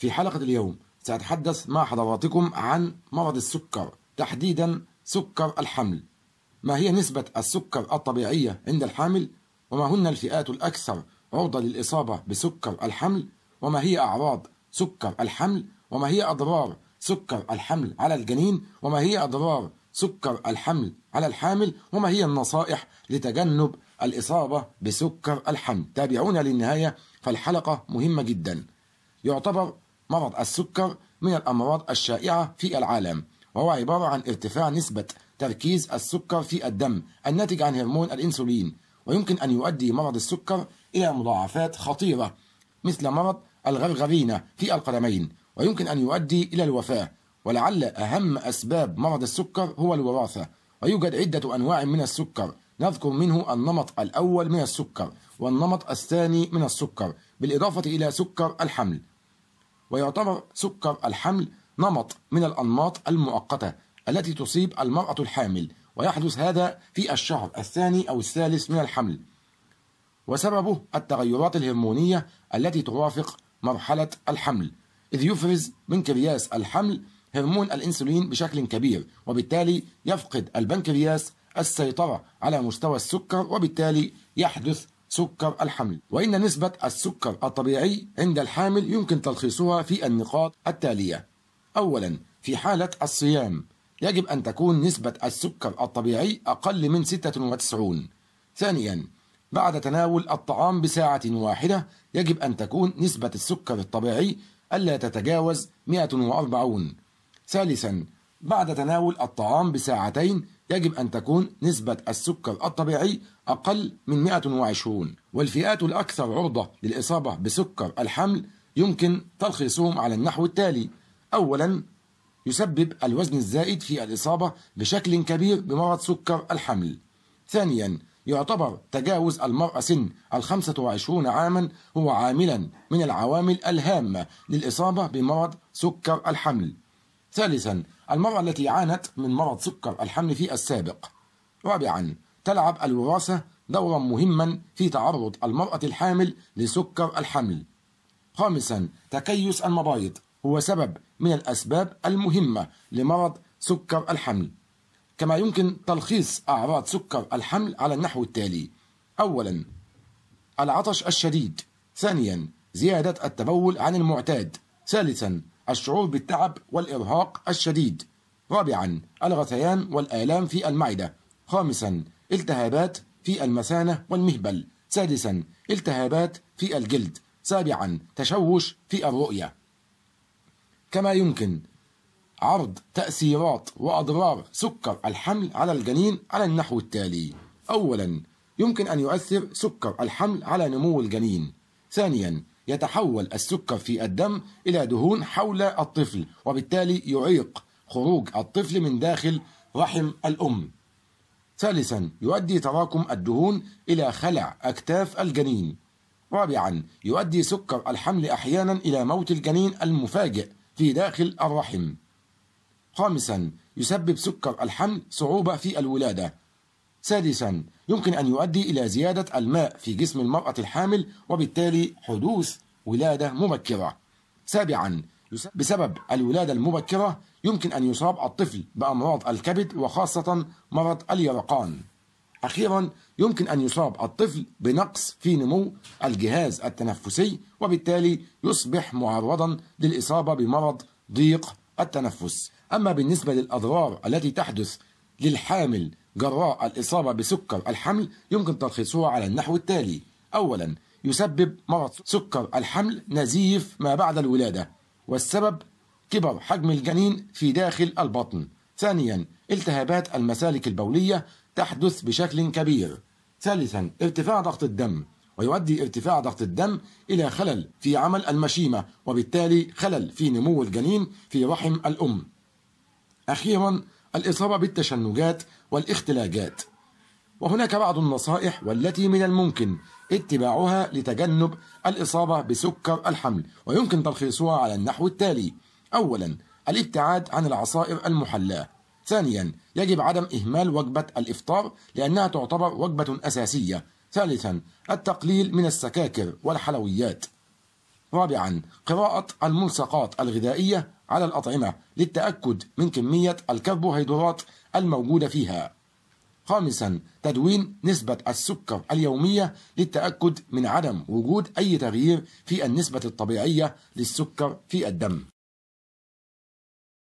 في حلقة اليوم سأتحدث مع حضراتكم عن مرض السكر تحديدا سكر الحمل ما هي نسبة السكر الطبيعية عند الحامل وما هن الفئات الأكثر عرضة للإصابة بسكر الحمل وما هي أعراض سكر الحمل وما هي أضرار سكر الحمل على الجنين وما هي أضرار سكر الحمل على الحامل وما هي النصائح لتجنب الإصابة بسكر الحمل تابعونا للنهاية فالحلقة مهمة جدا يعتبر مرض السكر من الأمراض الشائعة في العالم وهو عبارة عن ارتفاع نسبة تركيز السكر في الدم الناتج عن هرمون الإنسولين ويمكن أن يؤدي مرض السكر إلى مضاعفات خطيرة مثل مرض الغرغرينة في القدمين ويمكن أن يؤدي إلى الوفاة ولعل أهم أسباب مرض السكر هو الوراثة ويوجد عدة أنواع من السكر نذكر منه النمط الأول من السكر والنمط الثاني من السكر بالإضافة إلى سكر الحمل ويعتبر سكر الحمل نمط من الأنماط المؤقتة التي تصيب المرأة الحامل ويحدث هذا في الشهر الثاني أو الثالث من الحمل وسببه التغيرات الهرمونية التي ترافق مرحلة الحمل إذ يفرز بنكرياس الحمل هرمون الإنسولين بشكل كبير وبالتالي يفقد البنكرياس السيطرة على مستوى السكر وبالتالي يحدث سكر الحمل وإن نسبة السكر الطبيعي عند الحامل يمكن تلخيصها في النقاط التالية أولا في حالة الصيام يجب أن تكون نسبة السكر الطبيعي أقل من 96 ثانيا بعد تناول الطعام بساعة واحدة يجب أن تكون نسبة السكر الطبيعي ألا تتجاوز 140 ثالثا بعد تناول الطعام بساعتين يجب أن تكون نسبة السكر الطبيعي أقل من 120 والفئات الأكثر عرضة للإصابة بسكر الحمل يمكن تلخيصهم على النحو التالي أولا يسبب الوزن الزائد في الإصابة بشكل كبير بمرض سكر الحمل ثانيا يعتبر تجاوز المرأة سن الخمسة وعشرون عاما هو عاملا من العوامل الهامة للإصابة بمرض سكر الحمل ثالثا المرأة التي عانت من مرض سكر الحمل في السابق رابعا تلعب الوراثة دورا مهما في تعرض المرأة الحامل لسكر الحمل خامسا تكيس المبايض هو سبب من الأسباب المهمة لمرض سكر الحمل كما يمكن تلخيص أعراض سكر الحمل على النحو التالي أولا العطش الشديد ثانيا زيادة التبول عن المعتاد ثالثا الشعور بالتعب والإرهاق الشديد رابعا الغثيان والآلام في المعدة خامسا التهابات في المثانة والمهبل سادسا التهابات في الجلد سابعا تشوش في الرؤية كما يمكن عرض تأثيرات وأضرار سكر الحمل على الجنين على النحو التالي أولا يمكن أن يؤثر سكر الحمل على نمو الجنين ثانيا يتحول السكر في الدم إلى دهون حول الطفل وبالتالي يعيق خروج الطفل من داخل رحم الأم ثالثا يؤدي تراكم الدهون إلى خلع أكتاف الجنين رابعا يؤدي سكر الحمل أحيانا إلى موت الجنين المفاجئ في داخل الرحم خامسا يسبب سكر الحمل صعوبة في الولادة سادسا يمكن أن يؤدي إلى زيادة الماء في جسم المرأة الحامل وبالتالي حدوث ولادة مبكرة سابعا بسبب الولادة المبكرة يمكن أن يصاب الطفل بأمراض الكبد وخاصة مرض اليرقان أخيرا يمكن أن يصاب الطفل بنقص في نمو الجهاز التنفسي وبالتالي يصبح معرضا للإصابة بمرض ضيق التنفس أما بالنسبة للأضرار التي تحدث للحامل جراء الإصابة بسكر الحمل يمكن تلخيصها على النحو التالي أولا يسبب مرض سكر الحمل نزيف ما بعد الولادة والسبب كبر حجم الجنين في داخل البطن ثانيا التهابات المسالك البولية تحدث بشكل كبير ثالثا ارتفاع ضغط الدم ويؤدي ارتفاع ضغط الدم إلى خلل في عمل المشيمة وبالتالي خلل في نمو الجنين في رحم الأم أخيرا الإصابة بالتشنجات والاختلاجات وهناك بعض النصائح والتي من الممكن اتباعها لتجنب الإصابة بسكر الحمل ويمكن تلخيصها على النحو التالي أولا الابتعاد عن العصائر المحلاة ثانيا يجب عدم إهمال وجبة الإفطار لأنها تعتبر وجبة أساسية ثالثا التقليل من السكاكر والحلويات رابعا قراءة الملصقات الغذائية على الأطعمة للتأكد من كمية الكربوهيدرات الموجودة فيها خامسا تدوين نسبة السكر اليومية للتأكد من عدم وجود أي تغيير في النسبة الطبيعية للسكر في الدم